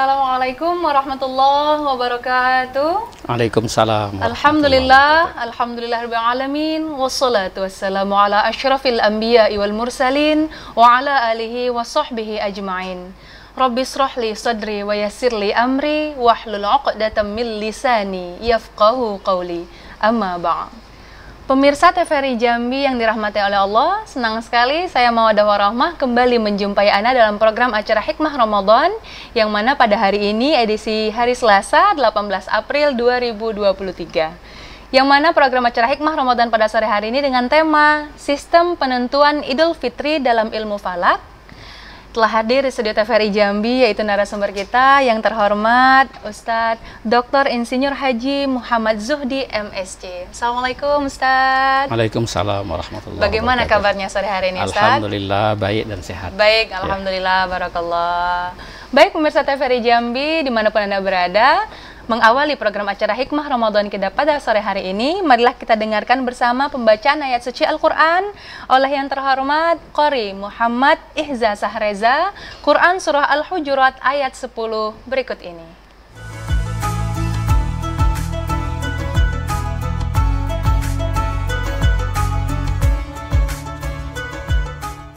Assalamualaikum warahmatullahi wabarakatuh. Waalaikumsalam. Alhamdulillah, alhamdulillah rabbil alamin wassalatu wassalamu ala asyrafil anbiya'i wal mursalin wa ala alihi wa sahbihi ajmain. Rabbi israh li sadri wa yassir li amri wahlul 'uqdatam min lisani yafqahu qawli. Amma ba'd. Pemirsa TVRI Jambi yang dirahmati oleh Allah, senang sekali saya Mawadah Warahmah kembali menjumpai Anda dalam program acara Hikmah Ramadan yang mana pada hari ini edisi hari Selasa 18 April 2023. Yang mana program acara Hikmah Ramadan pada sore hari ini dengan tema Sistem Penentuan Idul Fitri dalam Ilmu Falak telah hadir di studio TVRI Jambi yaitu narasumber kita yang terhormat Ustadz Dr. Insinyur Haji Muhammad Zuhdi MSC. Assalamualaikum Ustadz. Waalaikumsalam warahmatullahi Bagaimana wabarakatuh. kabarnya sore hari ini Ustadz? Alhamdulillah baik dan sehat. Baik, ya. Alhamdulillah, ya. Barakallah. Baik pemirsa TVRI Jambi dimanapun Anda berada, Mengawali program acara Hikmah Ramadan kita pada sore hari ini, marilah kita dengarkan bersama pembacaan ayat suci Al-Quran oleh yang terhormat Qori Muhammad Ihza Sahreza, Quran Surah Al-Hujurat ayat 10 berikut ini.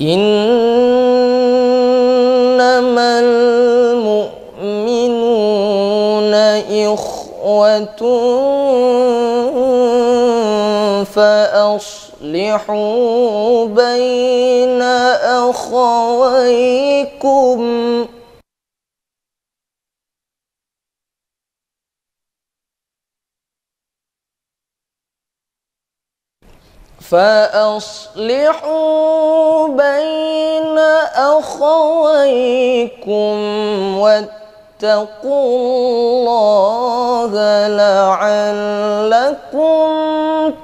إنما المؤمنون إخوة فأصلحوا بين أخويكم فأصلحوا بين أخويكم واتقوا الله لعلكم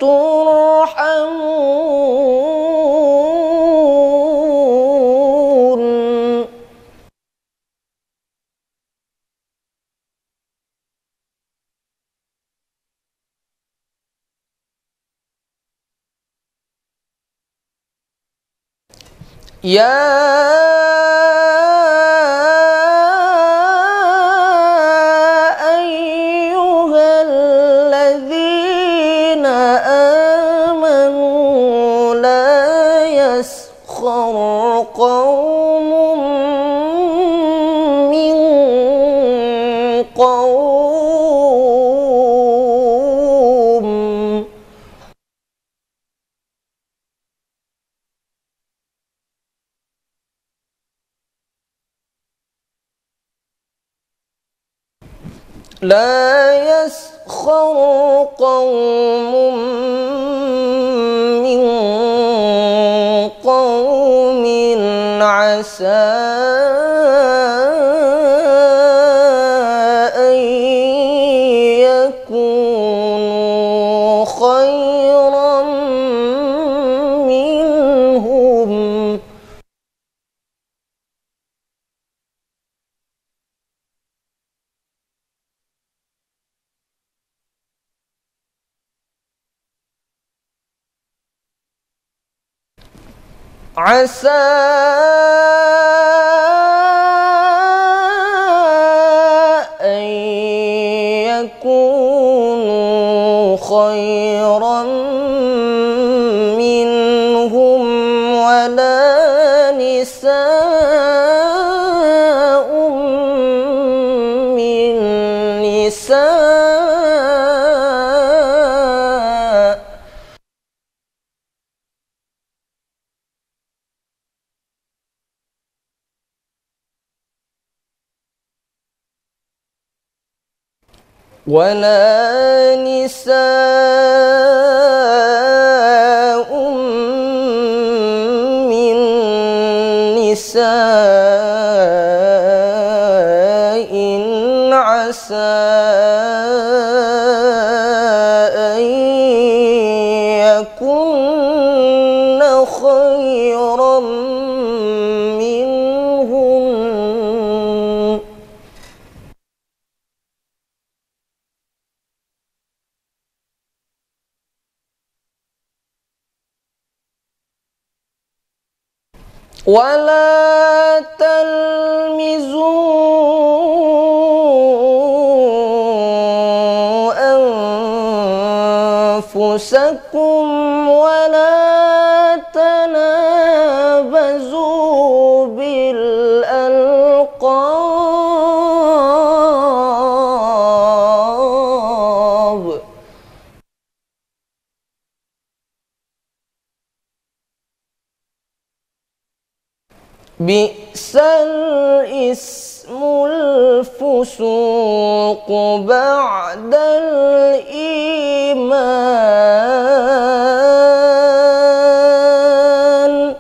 ترحمون يا أيها الذين آمنوا لا يسخر قوم عسى أن يكونوا خيرا ولا نساء ولا تلمزوا أنفسكم ولا بئس الاسم الفسوق بعد الايمان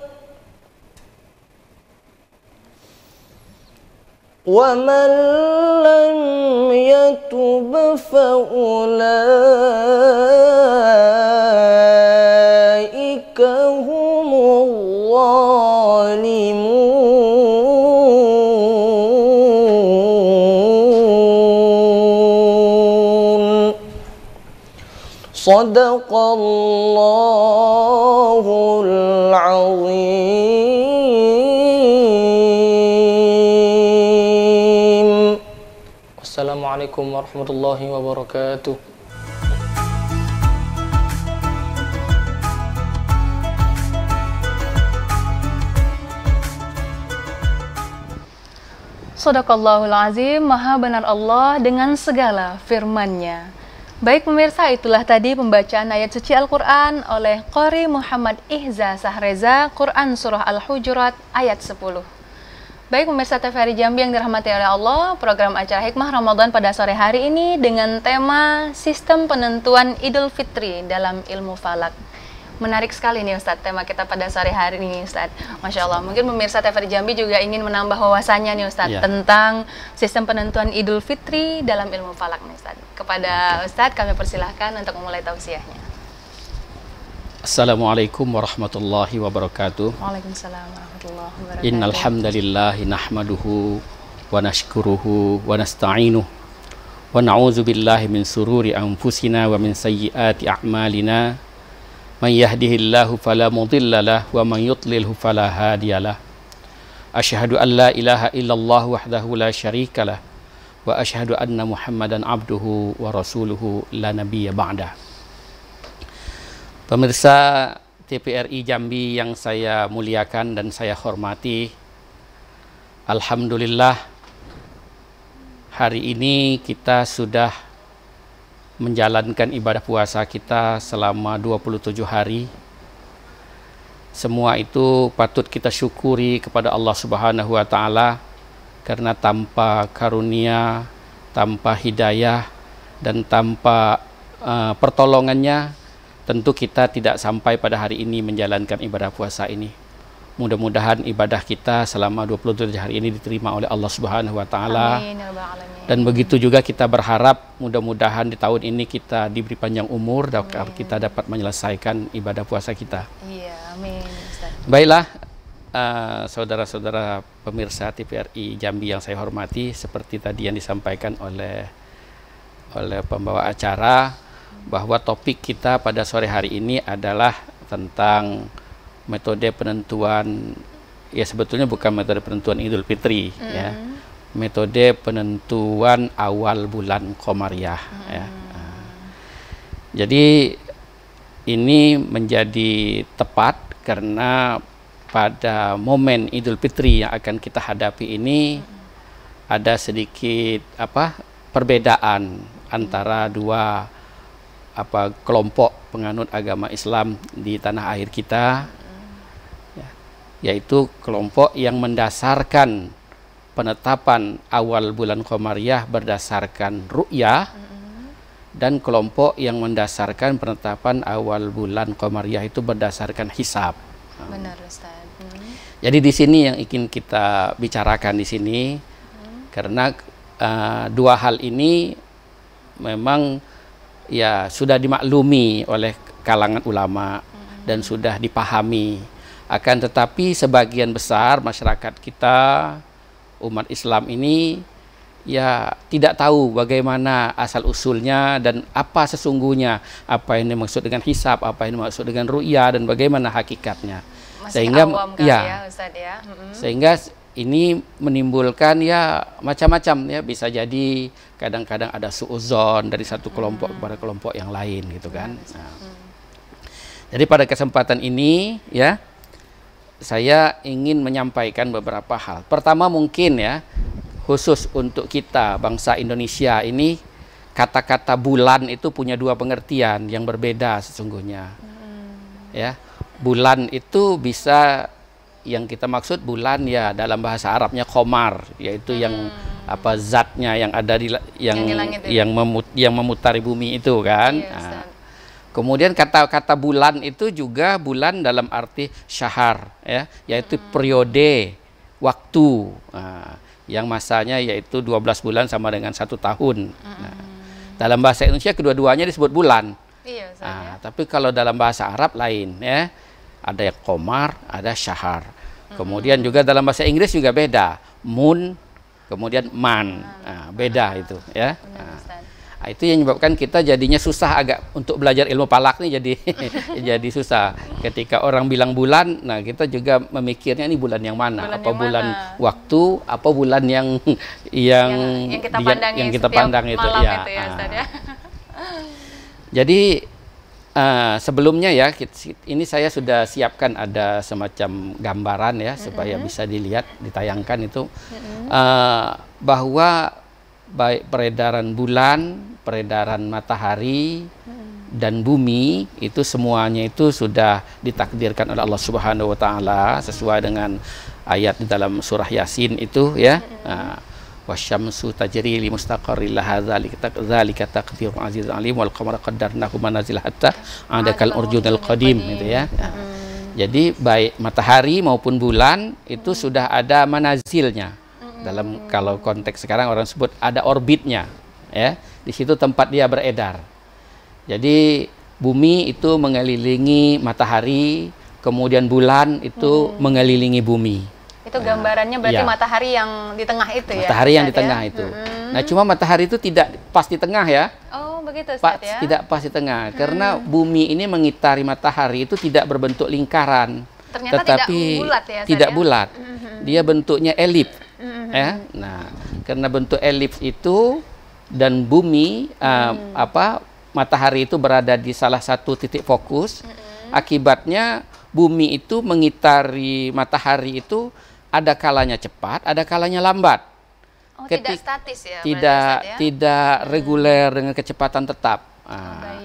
ومن لم يتب فاولئك صدق الله العظيم السلام عليكم ورحمة الله وبركاته Sadaqallahul Azim, maha benar Allah dengan segala firman-Nya. Baik pemirsa, itulah tadi pembacaan ayat suci Al-Quran oleh Qori Muhammad Ihza Sahreza, Quran Surah Al-Hujurat ayat 10. Baik pemirsa TVRI Jambi yang dirahmati oleh Allah, program acara Hikmah Ramadan pada sore hari ini dengan tema Sistem Penentuan Idul Fitri dalam Ilmu Falak. Menarik sekali nih Ustadz tema kita pada sore hari ini Ustadz. Masya Allah, mungkin pemirsa TVRI Jambi juga ingin menambah wawasannya nih Ustadz ya. tentang sistem penentuan Idul Fitri dalam ilmu falak nih Ustadz. Kepada Ustadz kami persilahkan untuk memulai tausiahnya. Assalamualaikum warahmatullahi wabarakatuh. Waalaikumsalam warahmatullahi wabarakatuh. Innal hamdalillah nahmaduhu wa nashkuruhu wa nasta'inuhu wa na'udzu billahi min sururi anfusina wa min sayyiati a'malina من يهده الله فلا مضل له ومن يضلله فلا هادي له أشهد أن لا إله إلا الله وحده لا شريك له وأشهد أن محمدا عبده ورسوله لا نبي بعده Pemirsa TPRI Jambi yang saya muliakan dan saya hormati Alhamdulillah hari ini kita sudah menjalankan ibadah puasa kita selama 27 hari. Semua itu patut kita syukuri kepada Allah Subhanahu wa taala karena tanpa karunia, tanpa hidayah dan tanpa uh, pertolongannya tentu kita tidak sampai pada hari ini menjalankan ibadah puasa ini. Mudah-mudahan ibadah kita selama 27 hari ini diterima oleh Allah Subhanahu wa taala. Amin ya dan begitu juga kita berharap mudah-mudahan di tahun ini kita diberi panjang umur, amin. kita dapat menyelesaikan ibadah puasa kita. Iya, amin. Ustaz. Baiklah, eh, saudara-saudara uh, pemirsa TVRI Jambi yang saya hormati, seperti tadi yang disampaikan oleh oleh pembawa acara bahwa topik kita pada sore hari ini adalah tentang metode penentuan ya sebetulnya bukan metode penentuan Idul Fitri mm -hmm. ya mm-hmm metode penentuan awal bulan komariah ya. hmm. ya. Jadi ini menjadi tepat karena pada momen Idul Fitri yang akan kita hadapi ini hmm. ada sedikit apa perbedaan antara hmm. dua apa kelompok penganut agama Islam di tanah air kita hmm. ya, yaitu kelompok yang mendasarkan penetapan awal bulan Komariah berdasarkan ru'yah dan kelompok yang mendasarkan penetapan awal bulan Komariah itu berdasarkan hisab. Benar Ustaz. -hmm. Jadi di sini yang ingin kita bicarakan di sini -hmm. karena uh, dua hal ini memang ya sudah dimaklumi oleh kalangan ulama dan sudah dipahami. Akan tetapi sebagian besar masyarakat kita umat Islam ini ya tidak tahu bagaimana asal usulnya dan apa sesungguhnya apa yang dimaksud dengan hisap apa yang dimaksud dengan ruya dan bagaimana hakikatnya Masih sehingga awam ya, ya, Ustaz, ya. sehingga ini menimbulkan ya macam-macam ya bisa jadi kadang-kadang ada suuzon dari satu kelompok -hmm. kepada kelompok yang lain gitu kan iya. nah. -hmm. jadi pada kesempatan ini ya saya ingin menyampaikan beberapa hal. Pertama mungkin ya, khusus untuk kita bangsa Indonesia ini kata-kata bulan itu punya dua pengertian yang berbeda sesungguhnya. Hmm. Ya, bulan itu bisa yang kita maksud bulan ya dalam bahasa Arabnya komar, yaitu hmm. yang apa zatnya yang ada di yang yang, ya? yang, memut, yang memutari bumi itu kan. Yes, iya, nah, Kemudian kata-kata bulan itu juga bulan dalam arti syahar, ya, yaitu hmm. periode waktu nah, yang masanya yaitu 12 bulan sama dengan satu tahun. Nah, hmm. Nah, dalam bahasa Indonesia kedua-duanya disebut bulan. Iya, nah, ya. tapi kalau dalam bahasa Arab lain, ya, ada yang komar, ada syahar. Hmm. Kemudian juga dalam bahasa Inggris juga beda, moon, kemudian man, nah, beda itu, ya. Nah, itu yang menyebabkan kita jadinya susah agak untuk belajar ilmu palak nih jadi jadi susah. Ketika orang bilang bulan, nah kita juga memikirnya ini bulan yang mana? Bulan apa yang bulan mana? waktu? Apa bulan yang yang yang, yang kita pandang yang itu ya. Ah. ya, Jadi uh, sebelumnya ya ini saya sudah siapkan ada semacam gambaran ya mm -hmm. supaya bisa dilihat ditayangkan itu mm -hmm. uh, bahwa baik peredaran bulan peredaran matahari dan bumi itu semuanya itu sudah ditakdirkan oleh Allah Subhanahu wa taala sesuai dengan ayat di dalam surah Yasin itu ya. Nah, wasyamsu tajri li mustaqarril hadzalik dzalika taqdiru aziz alim wal qamara qaddarnahu manazil hatta adakal urjunal qadim gitu ya. Nah, hmm. Jadi baik matahari maupun bulan itu hmm. sudah ada manazilnya. Dalam hmm. kalau konteks sekarang orang sebut ada orbitnya ya. Di situ tempat dia beredar. Jadi bumi itu mengelilingi matahari, kemudian bulan itu hmm. mengelilingi bumi. Itu gambarannya nah, berarti ya. matahari yang di tengah itu matahari ya? Matahari yang di ya? tengah ya? itu. Hmm. Nah, cuma matahari itu tidak pas di tengah ya. Oh, begitu Ustaz pas, ya? Tidak pas di tengah. Hmm. Karena bumi ini mengitari matahari itu tidak berbentuk lingkaran. Ternyata tetapi tidak bulat ya? Tidak ya? bulat. Hmm. Dia bentuknya elips Hmm. Ya? Nah, karena bentuk elips itu dan bumi uh, hmm. Eh, apa matahari itu berada di salah satu titik fokus. Hmm. Akibatnya bumi itu mengitari matahari itu ada kalanya cepat, ada kalanya lambat. Oh, tidak statis ya. Tidak ya? tidak hmm. reguler dengan kecepatan tetap. Oh, ah.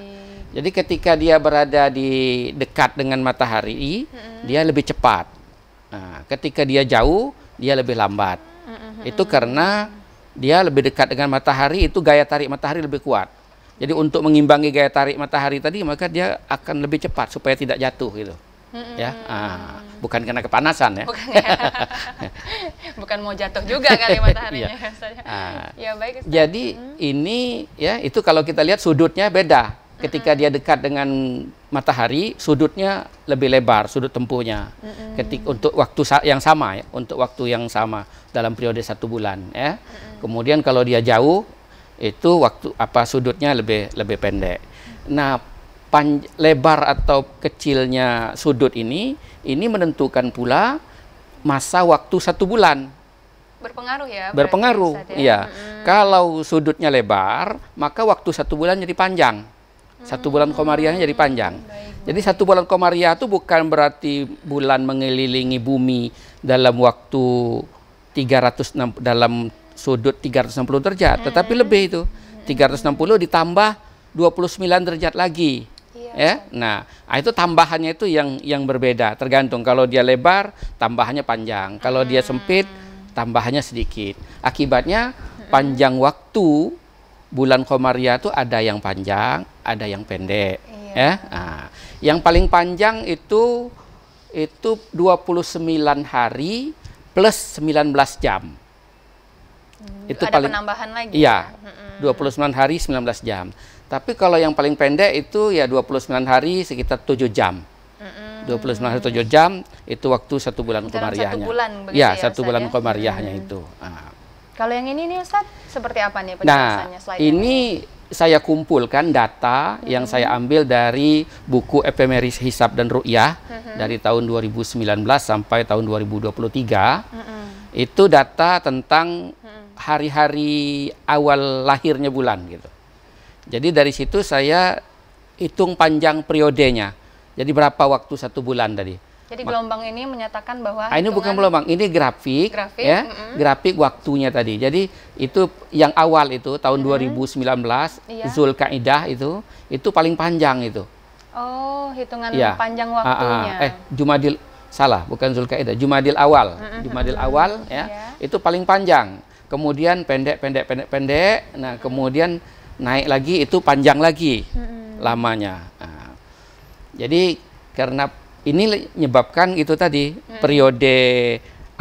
jadi ketika dia berada di dekat dengan matahari, hmm. dia lebih cepat. uh, ketika dia jauh, dia lebih lambat. Hmm. Itu karena hmm dia lebih dekat dengan matahari itu gaya tarik matahari lebih kuat. Jadi untuk mengimbangi gaya tarik matahari tadi maka dia akan lebih cepat supaya tidak jatuh gitu. Hmm. Ya, ah, bukan karena kepanasan ya. Bukan, ya. bukan mau jatuh juga kali mataharinya. ya. Ah. ya baik. Jadi hmm. ini ya itu kalau kita lihat sudutnya beda. Ketika dia dekat dengan matahari, sudutnya lebih lebar, sudut tempuhnya. Ketik untuk waktu yang sama ya, untuk waktu yang sama dalam periode satu bulan ya. Kemudian kalau dia jauh, itu waktu apa sudutnya lebih lebih pendek. Nah, lebar atau kecilnya sudut ini ini menentukan pula masa waktu satu bulan. Berpengaruh ya? Berpengaruh, ya. Iya. -hmm. Kalau sudutnya lebar, maka waktu satu bulan jadi panjang. Satu bulan komariahnya jadi panjang. Jadi satu bulan komariah itu bukan berarti bulan mengelilingi bumi dalam waktu 360 dalam sudut 360 derajat, hmm. tetapi lebih itu. 360 ditambah 29 derajat lagi. Iya. Ya. Nah, ah, itu tambahannya itu yang yang berbeda, tergantung kalau dia lebar tambahannya panjang, kalau dia hmm. sempit tambahannya sedikit. Akibatnya panjang waktu bulan Komariah itu ada yang panjang, ada yang pendek iya. ya. Nah, yang paling panjang itu itu 29 hari plus 19 jam. Hmm, itu ada paling penambahan lagi. Iya. Ya? Hmm. 29 hari 19 jam. Tapi kalau yang paling pendek itu ya 29 hari sekitar 7 jam. Hmm. 29 hari 7 jam itu waktu satu bulan komariahnya. Satu bulan ya, ya, satu bulan ya? komariahnya hmm. itu. Nah. Kalau yang ini nih Ustaz seperti apa nih nah, penjelasannya nah, ini saya kumpulkan data hmm. yang saya hmm. ambil dari buku Ephemeris Hisab dan Ru'yah hmm. dari tahun 2019 sampai tahun 2023. Hmm. Itu data tentang hmm. hari-hari awal lahirnya bulan gitu. Jadi dari situ saya hitung panjang periodenya. Jadi berapa waktu satu bulan tadi. Jadi gelombang ini menyatakan bahwa ah, ini bukan gelombang, ini grafik, grafik ya, mm -hmm. grafik waktunya tadi. Jadi itu yang awal itu tahun mm -hmm. 2019 iya. Zulkaidah itu itu paling panjang itu. Oh, hitungan ya. panjang ah, ah, waktunya. eh, Jumadil salah, bukan Zulkaidah, Jumadil awal. Mm -hmm. Jumadil awal ya, yeah. itu paling panjang. Kemudian pendek pendek pendek pendek. Nah, mm -hmm. kemudian naik lagi itu panjang lagi mm -hmm. lamanya. Nah, jadi karena ini menyebabkan itu tadi hmm. periode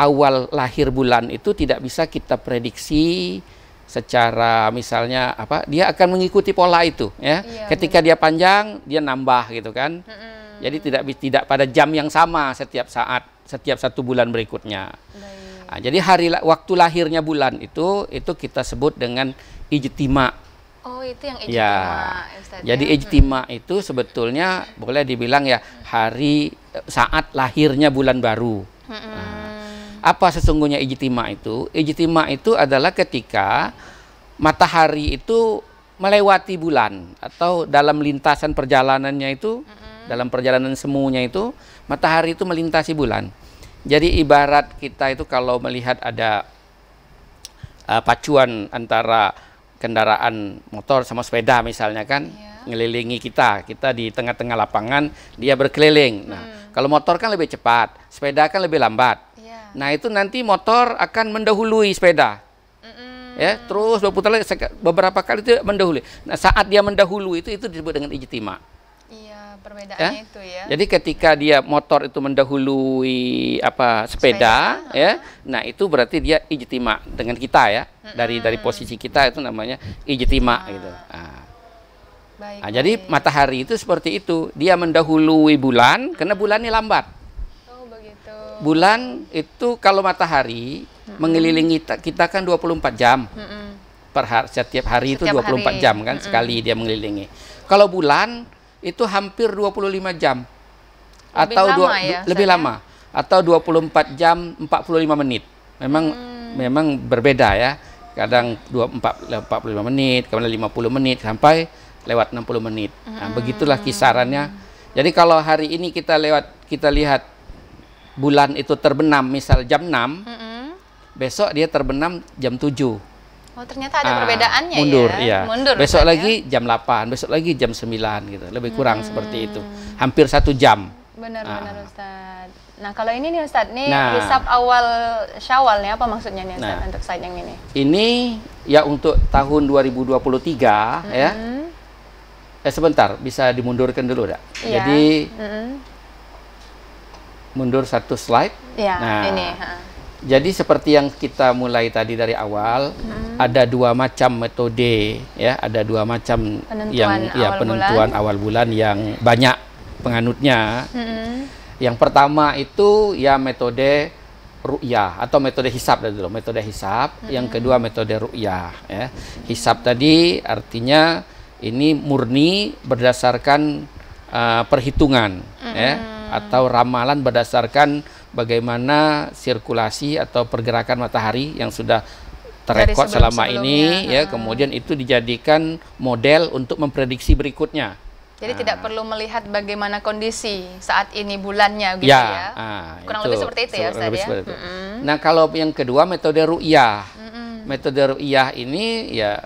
awal lahir bulan itu tidak bisa kita prediksi secara misalnya apa dia akan mengikuti pola itu ya iya, ketika benar. dia panjang dia nambah gitu kan mm -hmm. jadi tidak tidak pada jam yang sama setiap saat setiap satu bulan berikutnya nah, jadi hari waktu lahirnya bulan itu itu kita sebut dengan ijtima Oh, itu yang ijtima. Ya. Jadi ya? ijtima hmm. itu sebetulnya boleh dibilang ya hari eh, saat lahirnya bulan baru. Hmm. Nah, apa sesungguhnya ijtima itu? Ijtima itu adalah ketika matahari itu melewati bulan atau dalam lintasan perjalanannya itu hmm. dalam perjalanan semuanya itu matahari itu melintasi bulan. Jadi ibarat kita itu kalau melihat ada uh, pacuan antara kendaraan motor sama sepeda misalnya kan yeah. ngelilingi kita kita di tengah-tengah lapangan dia berkeliling nah hmm. kalau motor kan lebih cepat sepeda kan lebih lambat yeah. nah itu nanti motor akan mendahului sepeda mm. ya terus berputar beberapa kali itu mendahului nah saat dia mendahului itu itu disebut dengan ijtima perbedaannya ya? itu ya. Jadi ketika dia motor itu mendahului apa sepeda, sepeda ya, uh -huh. nah itu berarti dia ijtima dengan kita ya. -huh. Dari dari posisi kita itu namanya ijtima -huh. gitu. Nah. Baik, nah, baik. jadi matahari itu seperti itu, dia mendahului bulan karena bulannya lambat. Oh, begitu. Bulan itu kalau matahari -huh. mengelilingi kita, kita kan 24 jam. -huh. Per hari, setiap hari setiap itu 24 hari. jam kan hmm. sekali dia mengelilingi. Kalau bulan itu hampir 25 jam lebih atau lama dua, ya, lebih saya. lama atau 24 jam 45 menit. Memang hmm. memang berbeda ya. Kadang 24 45 menit, kemudian 50 menit sampai lewat 60 menit. Nah, hmm. begitulah kisarannya. Jadi kalau hari ini kita lewat kita lihat bulan itu terbenam misal jam 6, hmm. besok dia terbenam jam 7. Oh ternyata ada uh, perbedaannya mundur, ya. Iya. Mundur. Besok kan, lagi jam 8, besok lagi jam 9 gitu. Lebih kurang hmm. seperti itu. Hampir satu jam. Benar-benar ah. Ustaz. Nah kalau ini nih Ustaz, ini nah, hisap awal syawal nih apa maksudnya nih Ustaz nah, untuk saat yang ini? Ini ya untuk tahun 2023 hmm. ya. Eh sebentar, bisa dimundurkan dulu enggak? Ya. Jadi hmm. mundur satu slide. Ya, nah, ini. Ha jadi seperti yang kita mulai tadi dari awal, hmm. ada dua macam metode ya, ada dua macam penentuan yang awal ya, penentuan bulan. awal bulan yang banyak penganutnya. Hmm. Yang pertama itu ya metode ru'yah atau metode hisab dulu, metode hisab. Hmm. Yang kedua metode ru'yah ya. Hisab tadi artinya ini murni berdasarkan uh, perhitungan ya, hmm. ya atau ramalan berdasarkan bagaimana sirkulasi atau pergerakan matahari yang sudah terekod selama ini ya, ya kemudian itu dijadikan model untuk memprediksi berikutnya. Jadi tidak nah. perlu melihat bagaimana kondisi saat ini bulannya gitu ya. ya. Ah, Kurang itu, lebih seperti itu ya Ustaz ya. Mm -hmm. Nah, kalau yang kedua metode ru'yah. -hmm. Metode ru'yah ini ya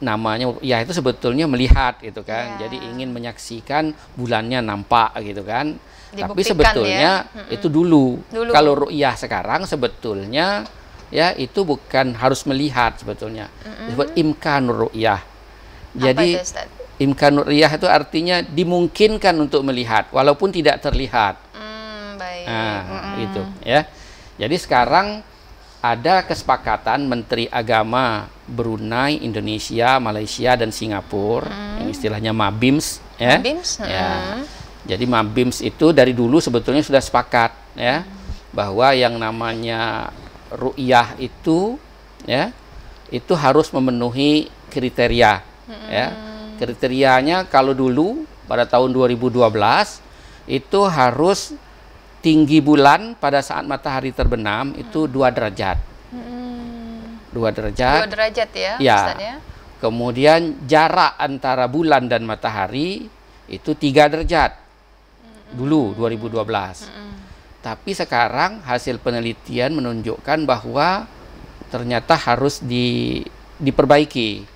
namanya ya itu sebetulnya melihat gitu kan. Yeah. Jadi ingin menyaksikan bulannya nampak gitu kan tapi ya. sebetulnya ya. itu dulu. dulu. Kalau ru'yah sekarang sebetulnya ya itu bukan harus melihat sebetulnya. Mm-hmm. imkanur ru'yah. Jadi imkan Ustaz? itu artinya dimungkinkan untuk melihat walaupun tidak terlihat. Mm, baik. Nah, mm-hmm. itu ya. Jadi sekarang ada kesepakatan Menteri Agama Brunei, Indonesia, Malaysia dan Singapura mm. yang istilahnya MABIMS ya. MABIMS. Ya. Mm jadi Mabims itu dari dulu sebetulnya sudah sepakat ya bahwa yang namanya ru'yah itu ya itu harus memenuhi kriteria ya. hmm. ya. Kriterianya kalau dulu pada tahun 2012 itu harus tinggi bulan pada saat matahari terbenam itu hmm. dua derajat. Hmm. Dua derajat. Dua derajat ya. Ya. ya. Kemudian jarak antara bulan dan matahari itu tiga derajat dulu 2012. Mm Tapi sekarang hasil penelitian menunjukkan bahwa ternyata harus di diperbaiki.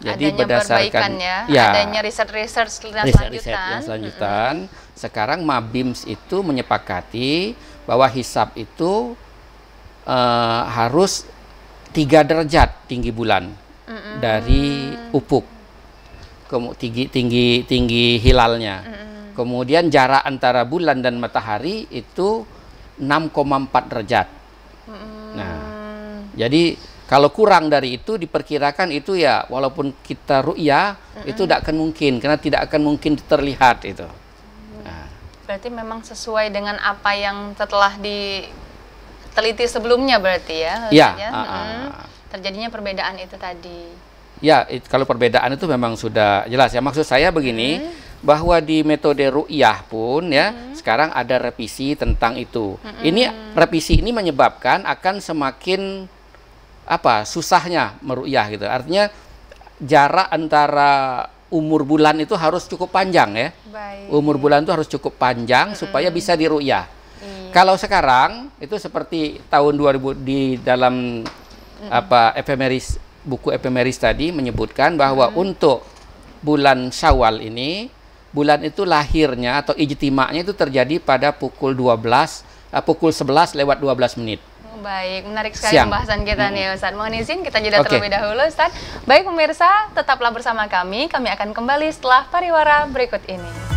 Jadi adanya berdasarkan ya, ya adanya riset-riset selanjutan. Riset yang selanjutan. Mm -hmm. Sekarang Mabims itu menyepakati bahwa hisap itu uh, harus tiga derajat tinggi bulan mm -hmm. dari upuk, tinggi tinggi tinggi hilalnya. Mm -hmm. Kemudian jarak antara bulan dan matahari itu 6,4 derajat. Nah, hmm. Nah, jadi kalau kurang dari itu diperkirakan itu ya walaupun kita ruya hmm. itu tidak akan mungkin karena tidak akan mungkin terlihat itu. Hmm. Nah. Berarti memang sesuai dengan apa yang telah diteliti sebelumnya berarti ya? Iya. Terjadinya perbedaan itu tadi. Ya, it, kalau perbedaan itu memang sudah jelas ya. Maksud saya begini. Hmm bahwa di metode ru'yah pun ya hmm. sekarang ada revisi tentang itu. Hmm. Ini revisi ini menyebabkan akan semakin apa susahnya meru'yah gitu. Artinya jarak antara umur bulan itu harus cukup panjang ya. Baik. Umur bulan itu harus cukup panjang hmm. supaya bisa diru'yah. Hmm. Kalau sekarang itu seperti tahun 2000 di dalam hmm. apa efemeris buku efemeris tadi menyebutkan bahwa hmm. untuk bulan Syawal ini bulan itu lahirnya atau ijtimaknya itu terjadi pada pukul 12 uh, eh, pukul 11 lewat 12 menit. Oh, baik, menarik sekali Siang. pembahasan kita hmm. nih Ustaz. Mohon izin kita jeda okay. terlebih dahulu Ustaz. Baik pemirsa, tetaplah bersama kami. Kami akan kembali setelah pariwara berikut ini.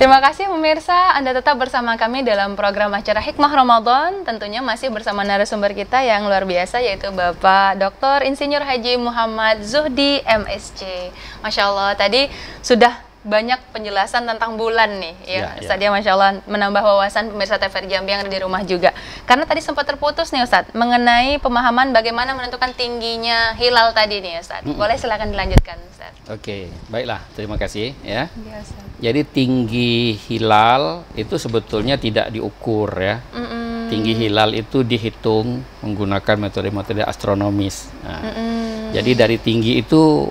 Terima kasih pemirsa, Anda tetap bersama kami dalam program acara Hikmah Ramadan. Tentunya masih bersama narasumber kita yang luar biasa yaitu Bapak Dr. Insinyur Haji Muhammad Zuhdi MSC. Masya Allah, tadi sudah banyak penjelasan tentang bulan nih ya, ya, ya. Ustadz ya Masya Allah menambah wawasan pemirsa TVRI Jambi yang ada di rumah juga karena tadi sempat terputus nih Ustadz mengenai pemahaman bagaimana menentukan tingginya hilal tadi nih Ustadz boleh silakan dilanjutkan Ustadz oke baiklah terima kasih ya, ya jadi tinggi hilal itu sebetulnya tidak diukur ya. Mm -mm. Tinggi hilal itu dihitung menggunakan metode-metode astronomis. Nah, Jadi dari tinggi itu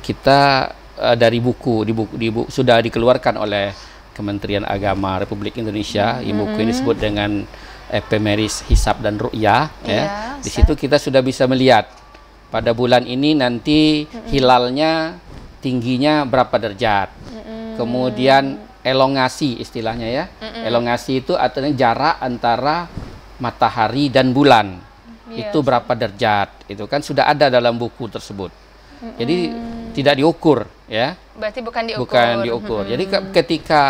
kita uh, dari buku di buku, di buku sudah dikeluarkan oleh Kementerian Agama Republik Indonesia. Mm -hmm. Buku ini disebut dengan Epemeris Hisab dan ruqyah. ya. Iya, di situ kita sudah bisa melihat pada bulan ini nanti mm -hmm. hilalnya tingginya berapa derajat. Kemudian elongasi istilahnya ya. Mm-mm. Elongasi itu artinya jarak antara matahari dan bulan. Yes. Iya, itu berapa derajat? Itu kan sudah ada dalam buku tersebut. Mm-mm. Jadi tidak diukur ya. Berarti bukan diukur. Bukan diukur. hmm Jadi ketika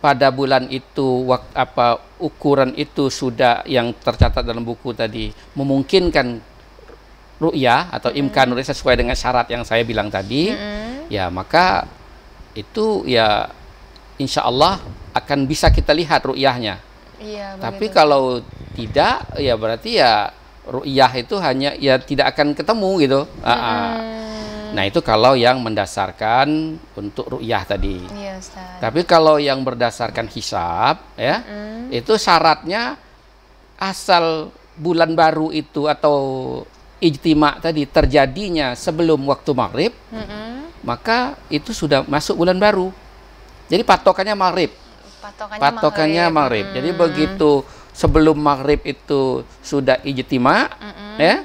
pada bulan itu waktu apa ukuran itu sudah yang tercatat dalam buku tadi memungkinkan ru'ya atau mm-hmm. imkan sesuai dengan syarat yang saya bilang tadi, hmm ya maka itu ya insya Allah akan bisa kita lihat ru'yahnya. Iya, Tapi kalau tidak, ya berarti ya ru'yah itu hanya ya tidak akan ketemu gitu. Mm -hmm. Nah itu kalau yang mendasarkan untuk ru'yah tadi. Iya, Tapi kalau yang berdasarkan hisab, ya mm. itu syaratnya asal bulan baru itu atau ijtima tadi terjadinya sebelum waktu maghrib. -hmm maka itu sudah masuk bulan baru. Jadi patokannya maghrib. Patokannya, patokannya maghrib. maghrib. Jadi hmm. begitu sebelum maghrib itu sudah ijtima, hmm. ya,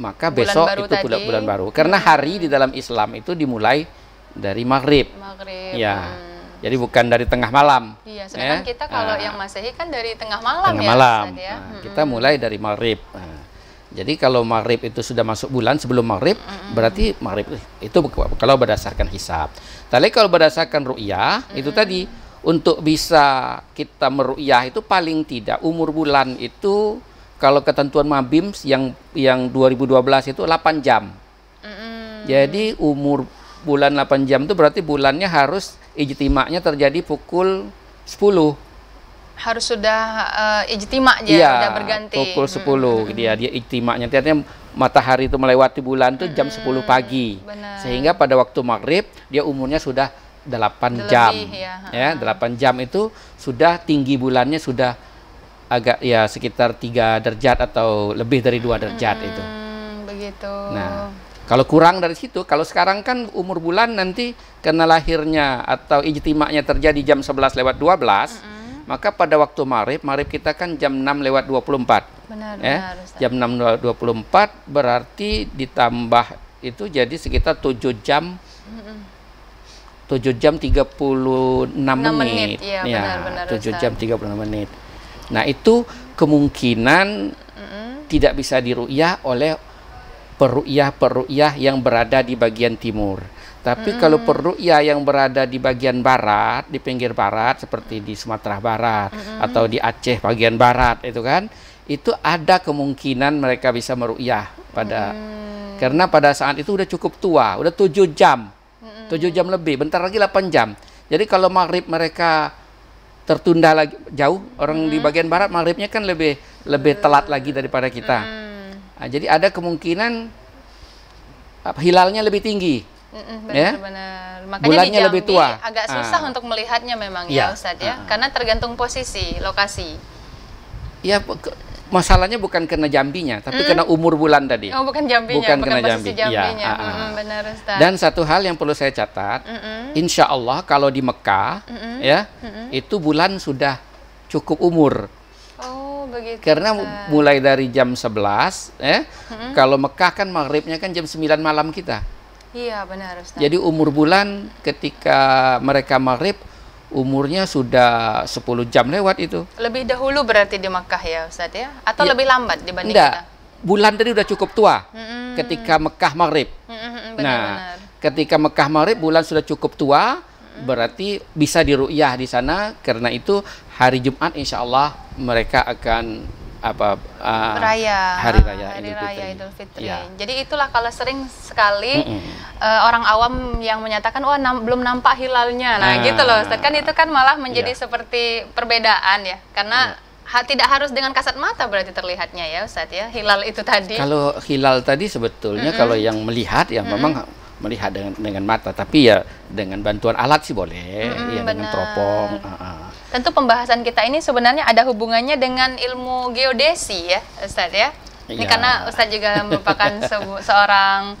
maka bulan besok itu tadi. bulan bulan baru. Karena hmm. hari di dalam Islam itu dimulai dari maghrib. Maghrib. Ya. Hmm. Jadi bukan dari tengah malam. Iya, ya. sedangkan ya. kita kalau nah. yang Masehi kan dari tengah malam tengah ya. malam. Ya. Nah, hmm. Kita mulai dari maghrib. Nah, jadi kalau maghrib itu sudah masuk bulan sebelum maghrib, mm -hmm. berarti maghrib eh, itu kalau berdasarkan hisab. Tapi kalau berdasarkan ru'yah, mm -hmm. itu tadi untuk bisa kita meru'yah itu paling tidak umur bulan itu kalau ketentuan Mabims yang yang 2012 itu 8 jam. Mm -hmm. Jadi umur bulan 8 jam itu berarti bulannya harus ijtimaknya terjadi pukul 10 harus sudah uh, ijtima aja ya, sudah berganti. pukul 10 hmm. dia dia ijtimaknya artinya matahari itu melewati bulan itu jam hmm. 10 pagi. Benar. Sehingga pada waktu maghrib dia umurnya sudah 8 Lebih, jam. Iya, ya. ya, 8 jam itu sudah tinggi bulannya sudah agak ya sekitar tiga derajat atau lebih dari dua derajat hmm, itu. begitu. Nah, kalau kurang dari situ, kalau sekarang kan umur bulan nanti karena lahirnya atau ijtimaknya terjadi jam 11 lewat 12, hmm maka pada waktu marib, marib kita kan jam 6 lewat 24. Benar, ya? benar Ustaz. Jam 6 lewat 24 berarti ditambah itu jadi sekitar 7 jam mm -mm. 7 jam 36 menit. menit. Ya, ya benar, benar, 7 Ustaz. jam 36 menit. Nah, itu kemungkinan mm -mm. tidak bisa diru'yah oleh peru'yah-peru'yah yang berada di bagian timur tapi mm-hmm. kalau ya yang berada di bagian barat, di pinggir barat seperti di Sumatera Barat hmm. atau di Aceh bagian barat itu kan, itu ada kemungkinan mereka bisa meruyah pada hmm. karena pada saat itu udah cukup tua, udah 7 jam. Hmm. tujuh 7 jam lebih, bentar lagi 8 jam. Jadi kalau maghrib mereka tertunda lagi jauh, orang di bagian barat maghribnya kan lebih lebih telat lagi daripada kita. Nah, jadi ada kemungkinan ah, hilalnya lebih tinggi Mm-mm, ya Makanya bulannya di Jambi lebih tua agak ah. susah ah. untuk melihatnya memang ya, ya Ustadz ya ah. karena tergantung posisi lokasi ya masalahnya bukan kena jambinya tapi mm. kena umur bulan tadi oh bukan jambinya bukan, bukan kena jambi iya, jambinya. ya ah, mm, benar Ustaz. dan satu hal yang perlu saya catat Mm-mm. insya Allah kalau di Mekah Mm-mm. ya Mm-mm. itu bulan sudah cukup umur oh, begitu. Karena mulai dari jam 11, ya. -hmm. Kalau Mekah kan maghribnya kan jam 9 malam kita. Iya benar Ustaz. Jadi umur bulan ketika mereka maghrib umurnya sudah 10 jam lewat itu. Lebih dahulu berarti di Mekah ya Ustaz ya? Atau ya. lebih lambat dibanding Nggak. kita? Bulan tadi sudah cukup tua mm-hmm. ketika Mekah maghrib. Mm-hmm, benar, nah, ketika Mekah maghrib bulan sudah cukup tua berarti bisa diru'yah di sana karena itu hari Jumat insya Allah mereka akan apa uh, raya hari raya hari Idul raya Idul Fitri. Ya. Jadi itulah kalau sering sekali mm -hmm. uh, orang awam yang menyatakan wah oh, nam belum nampak hilalnya. Nah, ah. gitu loh. Ustaz kan itu kan malah menjadi ya. seperti perbedaan ya. Karena ya. Ha, tidak harus dengan kasat mata berarti terlihatnya ya Ustaz ya. Hilal itu tadi. Kalau hilal tadi sebetulnya mm -hmm. kalau yang melihat ya mm -hmm. memang melihat dengan dengan mata, tapi ya dengan bantuan alat sih boleh, mm -hmm, ya dengan teropong. Uh -uh Tentu pembahasan kita ini sebenarnya ada hubungannya dengan ilmu geodesi ya, Ustadz ya. Ini ya. karena Ustadz juga merupakan se seorang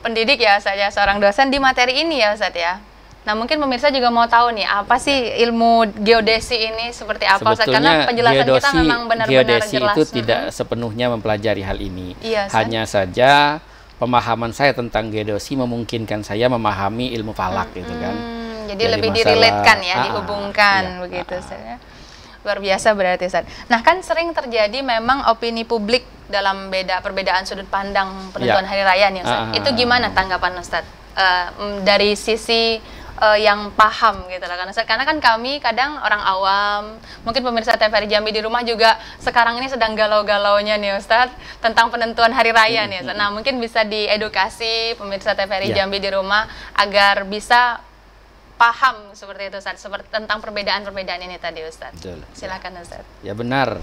pendidik ya, saya seorang dosen di materi ini ya, Ustadz ya. Nah, mungkin pemirsa juga mau tahu nih, apa sih ilmu geodesi ini seperti apa? Sebetulnya, Karena penjelasan geodesi, kita memang benar-benar geodesi itu tidak sepenuhnya mempelajari hal ini. Iya, Hanya saja pemahaman saya tentang geodesi memungkinkan saya memahami ilmu falak hmm, gitu kan. Hmm jadi, jadi lebih direlatekan ya, ah, ah, dihubungkan iya, begitu. Ah, ah. Ya. Luar biasa berarti Ustaz. Nah, kan sering terjadi memang opini publik dalam beda perbedaan sudut pandang penentuan iya. hari raya nih Ustaz. Ah, ah Itu gimana tanggapan Ustaz? Uh, dari sisi uh, yang paham gitu lah karena karena kan kami kadang orang awam mungkin pemirsa TVRI Jambi di rumah juga sekarang ini sedang galau-galaunya nih Ustadz tentang penentuan hari raya mm -hmm. nih Ustadz. Hmm, hmm. nah mungkin bisa diedukasi pemirsa TVRI yeah. Jambi di rumah agar bisa paham seperti itu Ustaz, seperti tentang perbedaan-perbedaan ini tadi Ustaz. Betul. Ya. Silakan Ustaz. Ya benar.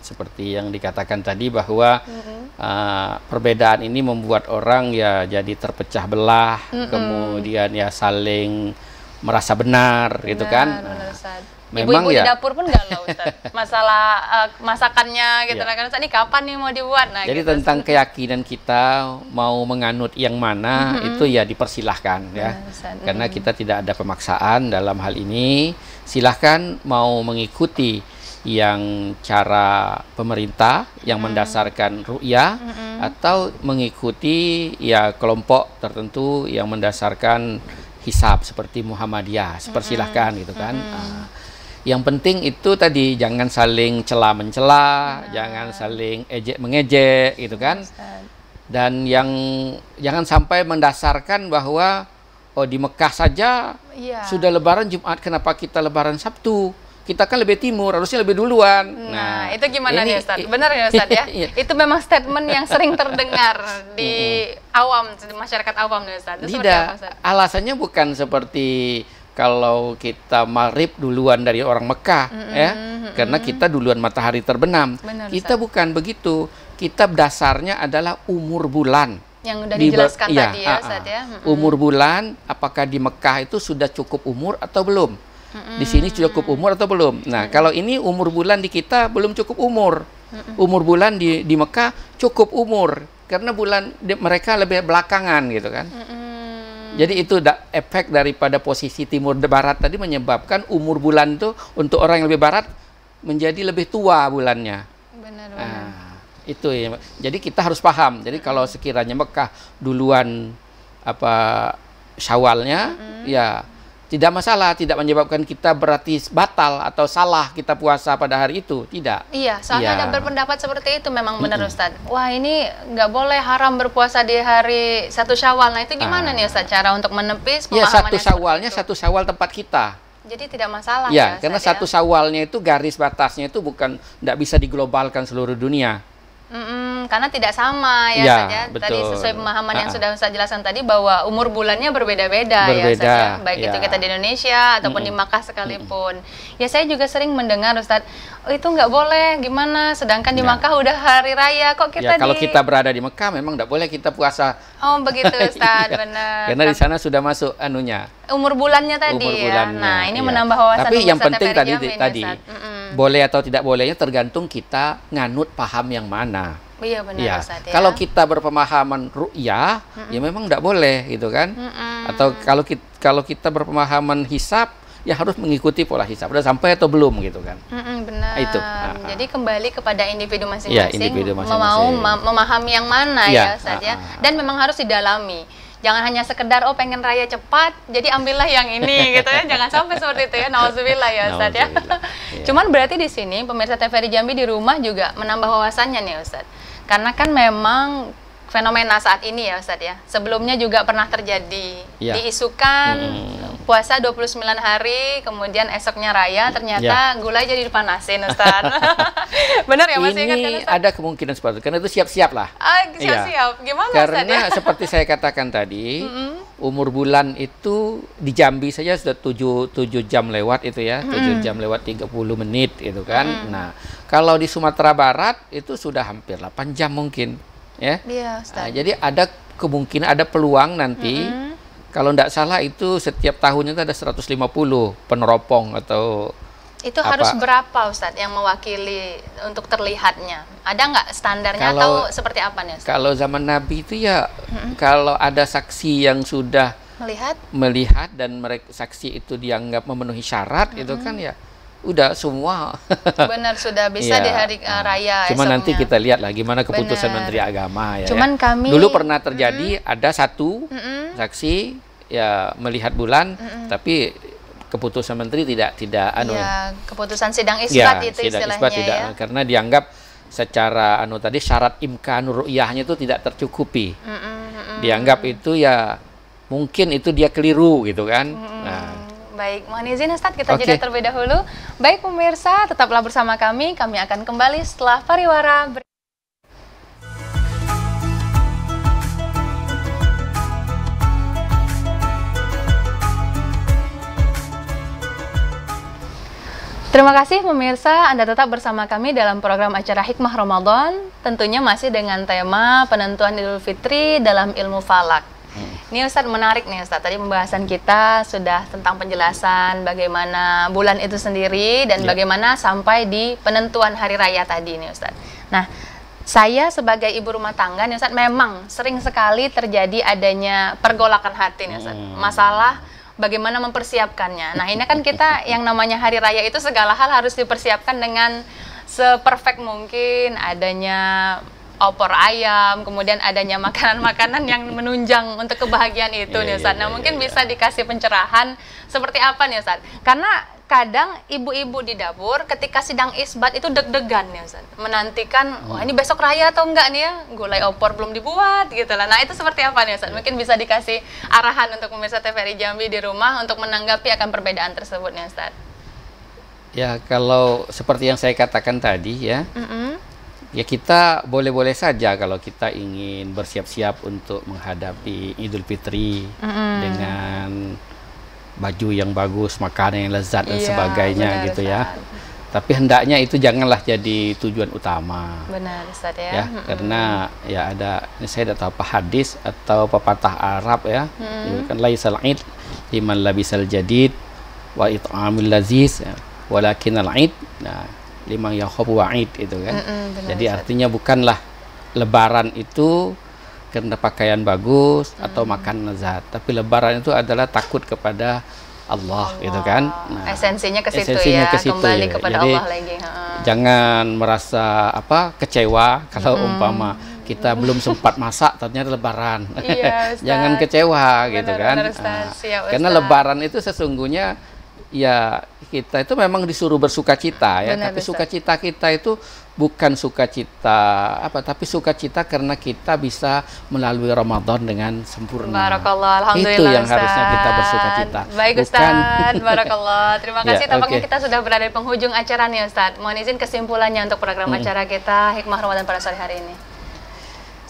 Seperti yang dikatakan tadi bahwa mm -hmm. uh, perbedaan ini membuat orang ya jadi terpecah belah, mm -hmm. kemudian ya saling merasa benar, benar gitu kan. Benar, Ustaz Memang Ibu-ibu ya. di dapur pun galau Ustaz. Masalah uh, masakannya gitu ya. kan Ustaz, ini kapan nih mau dibuat? Nah, Jadi gitu. tentang keyakinan kita mau menganut yang mana mm-hmm. itu ya dipersilahkan ya. Nah, mm-hmm. Karena mm-hmm. kita tidak ada pemaksaan dalam hal ini. Silahkan mau mengikuti yang cara pemerintah yang mm. mendasarkan ru'ya mm -hmm. atau mengikuti ya kelompok tertentu yang mendasarkan hisab seperti Muhammadiyah. Mm-hmm. Persilahkan mm -hmm. gitu kan. Mm -hmm. uh, yang penting itu tadi jangan saling celah mencela, nah. jangan saling ejek mengejek gitu kan. Dan yang jangan sampai mendasarkan bahwa oh di Mekah saja ya. sudah lebaran Jumat kenapa kita lebaran Sabtu? kita kan lebih timur, harusnya lebih duluan. Nah, nah itu gimana ini, nih Ustaz? Benar ya Ustaz ya? Iya. Itu memang statement yang sering terdengar di awam, di masyarakat awam nih Ustaz. Itu Tidak, apa, Ustaz? alasannya bukan seperti kalau kita marip duluan dari orang Mekah mm -hmm. ya karena kita duluan matahari terbenam Benar, kita Ustaz. bukan begitu kita dasarnya adalah umur bulan yang sudah dijelaskan di, iya, tadi ya, ah, Ustaz ah. ya mm -hmm. umur bulan apakah di Mekah itu sudah cukup umur atau belum di sini cukup umur atau belum nah kalau ini umur bulan di kita belum cukup umur umur bulan di di Mekah cukup umur karena bulan di, mereka lebih belakangan gitu kan mm -hmm jadi itu da efek daripada posisi timur barat tadi menyebabkan umur bulan tuh untuk orang yang lebih barat menjadi lebih tua bulannya. Benar. Ah, benar. Nah, itu ya. Jadi kita harus paham. Jadi kalau sekiranya Mekah duluan apa Syawalnya, mm. ya tidak masalah, tidak menyebabkan kita berarti batal atau salah kita puasa pada hari itu, tidak. Iya, soalnya ya. ada berpendapat seperti itu memang benar mm Ustaz. Wah ini nggak boleh haram berpuasa di hari satu Syawal. Nah itu gimana ah. nih Ustaz cara untuk menepis pemahaman? Ya satu Syawalnya satu Syawal tempat kita. Jadi tidak masalah iya, ya, karena satu ya? Syawalnya itu garis batasnya itu bukan tidak bisa diglobalkan seluruh dunia Mm-mm, karena tidak sama ya, ya saja. Tadi sesuai pemahaman yang sudah saya jelaskan tadi bahwa umur bulannya berbeda-beda ya Berbeda, ya saja. Baik ya. itu kita di Indonesia ataupun Mm-mm. di Makkah sekalipun. Mm-mm. Ya saya juga sering mendengar Ustadz, oh, itu nggak boleh gimana. Sedangkan di ya. Makkah udah hari raya kok iya, kita. Ya, kalau kita berada di Makkah memang nggak boleh kita puasa. Oh begitu iya. Ustadz, benar. Karena di sana sudah masuk anunya. Umur bulannya tadi umur ya. nah ini ya. menambah wawasan. Tapi yang penting tadi tadi boleh atau tidak bolehnya tergantung kita nganut paham yang mana. Oh iya benar ya. Ustaz, ya. Kalau kita berpemahaman ru'yah, mm hmm ya memang tidak boleh gitu kan. Mm hmm Atau kalau kita, kalau kita berpemahaman hisap, ya harus mengikuti pola hisap Sudah sampai atau belum gitu kan mm hmm benar itu ah, ah. jadi kembali kepada individu iya, masing-masing ya, individu masing -masing. mau memahami yang mana iya. ya, ya Ustaz ah, ya dan memang harus didalami jangan hanya sekedar oh pengen raya cepat jadi ambillah yang ini gitu ya jangan sampai seperti itu ya nauzubillah ya Ustadz ya iya. cuman berarti di sini pemirsa TVRI Jambi di rumah juga menambah wawasannya nih Ustadz karena kan memang fenomena saat ini ya Ustadz ya. Sebelumnya juga pernah terjadi. Ya. Diisukan hmm. puasa 29 hari, kemudian esoknya raya, ternyata ya. gulai jadi dipanasin Ustadz. Benar ya Mas? Ini kan, Ustadz? ada kemungkinan seperti itu, karena itu siap-siap lah. Ah, siap-siap. Ya. Gimana Karena ya? seperti saya katakan tadi, umur bulan itu di Jambi saja sudah 7, 7 jam lewat itu ya, 7 jam lewat 30 menit itu kan. Hmm. Nah, kalau di Sumatera Barat itu sudah hampir 8 jam mungkin ya. Iya, Nah, jadi ada kemungkinan ada peluang nanti mm -hmm. kalau tidak salah itu setiap tahunnya itu ada 150 peneropong atau itu apa? harus berapa Ustadz yang mewakili untuk terlihatnya? Ada nggak standarnya kalau, atau seperti apa nih Ustadz? Kalau zaman Nabi itu ya hmm. kalau ada saksi yang sudah melihat melihat dan mereka saksi itu dianggap memenuhi syarat hmm. itu kan ya udah semua. Benar sudah bisa ya. di hari uh, hmm. raya. Cuma esoknya. nanti kita lihat lah gimana keputusan Benar. Menteri Agama ya. Cuman ya. kami dulu pernah terjadi mm -mm. ada satu saksi ya melihat bulan mm -mm. tapi keputusan menteri tidak tidak iya, anu. Ya, keputusan sidang iya, isbat ya, itu sidang istilahnya isbat tidak, ya. Karena dianggap secara anu tadi syarat imka nuruyahnya itu tidak tercukupi. Dianggap itu ya mungkin itu dia keliru gitu kan. Mm -mm. Nah, Baik, mohon izin Ustadz kita okay. jeda terlebih dahulu. Baik pemirsa, tetaplah bersama kami. Kami akan kembali setelah pariwara Terima kasih pemirsa, Anda tetap bersama kami dalam program acara Hikmah Ramadan, tentunya masih dengan tema penentuan Idul Fitri dalam ilmu falak. Ini Ustaz menarik nih Ustaz, tadi pembahasan kita sudah tentang penjelasan bagaimana bulan itu sendiri dan ya. bagaimana sampai di penentuan hari raya tadi nih Ustaz. Nah, saya sebagai ibu rumah tangga nih Ustaz, memang sering sekali terjadi adanya pergolakan hati nih Ustaz. Hmm. Masalah bagaimana mempersiapkannya. Nah, ini kan kita yang namanya hari raya itu segala hal harus dipersiapkan dengan seperfect mungkin adanya opor ayam, kemudian adanya makanan-makanan yang menunjang untuk kebahagiaan itu yeah, nih Ustaz. Iya, nah, yeah, mungkin yeah. bisa dikasih pencerahan seperti apa nih Ustaz? Karena kadang ibu-ibu di dapur ketika sidang isbat itu deg-degan nih Ustaz. Menantikan wah hmm. ini besok raya atau enggak nih ya? Gulai opor belum dibuat gitu lah. Nah, itu seperti apa nih Ustaz? Mungkin bisa dikasih arahan untuk pemirsa TVRI Jambi di rumah untuk menanggapi akan perbedaan tersebut nih Ustaz. Ya, kalau seperti yang saya katakan tadi ya. Mm -hmm ya kita boleh-boleh saja kalau kita ingin bersiap-siap untuk menghadapi Idul Fitri mm-hmm. dengan baju yang bagus, makanan yang lezat dan iya, sebagainya benar, gitu ya. Ustaz. ya. Tapi hendaknya itu janganlah jadi tujuan utama. Benar Ustaz ya. ya mm-hmm. Karena ya ada ini saya tidak tahu apa hadis atau pepatah Arab ya. Mm-hmm. Kan laisal id liman labisal jadid wa it'amul laziz ya. walakinal Nah, lima yahob wa'id itu kan mm -mm, benar, jadi artinya bukanlah lebaran itu karena pakaian bagus hmm. atau makan lezat tapi lebaran itu adalah takut kepada Allah, Allah. gitu kan nah, esensinya ke situ esensinya ya kesitu, kembali ya. kepada Jadi, Allah lagi ha. jangan merasa apa kecewa kalau hmm. umpama kita belum sempat masak ternyata lebaran iya, jangan kecewa gitu benar, gitu kan benar, ah, Ustaz. ya, Ustaz. karena lebaran itu sesungguhnya ya kita itu memang disuruh bersuka cita ya, Benar, tapi sukacita kita itu bukan sukacita apa tapi sukacita karena kita bisa melalui Ramadan dengan sempurna. Barakallah, alhamdulillah. Itu yang Ustaz. harusnya kita bersuka cita. Baik Ustaz, bukan... barakallah. Terima ya, kasih ya, tampaknya okay. kita sudah berada di penghujung acara nih Ustaz. Mohon izin kesimpulannya untuk program hmm. acara kita Hikmah Ramadan pada sore hari ini.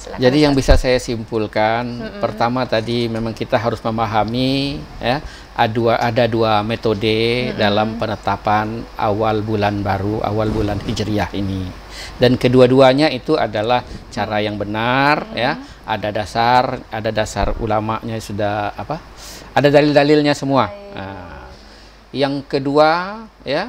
Silakan Jadi Ustaz. yang bisa saya simpulkan, hmm. pertama tadi memang kita harus memahami ya ada, ada dua metode mm -hmm. dalam penetapan awal bulan baru, awal bulan Hijriah ini. Dan kedua-duanya itu adalah cara yang benar mm -hmm. ya, ada dasar, ada dasar ulamanya sudah apa? Ada dalil-dalilnya semua. Nah, yang kedua ya,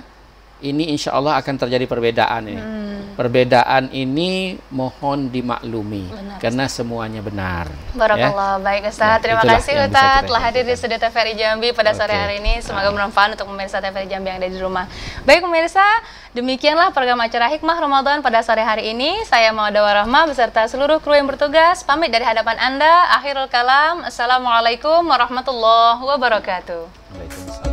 ini insya Allah akan terjadi perbedaan ini. Hmm. Perbedaan ini mohon dimaklumi benar. karena semuanya benar. Barakallah ya? baik Ustaz. Ya, Terima kasih Ustaz telah hadir di Studio TVRI Jambi pada okay. sore hari ini. Nah. Semoga bermanfaat untuk pemirsa TVRI Jambi yang ada di rumah. Baik pemirsa, demikianlah program acara Hikmah Ramadan pada sore hari ini. Saya Maudawa Rahma beserta seluruh kru yang bertugas pamit dari hadapan Anda. Akhirul kalam. Assalamualaikum warahmatullahi wabarakatuh. Waalaikumsalam.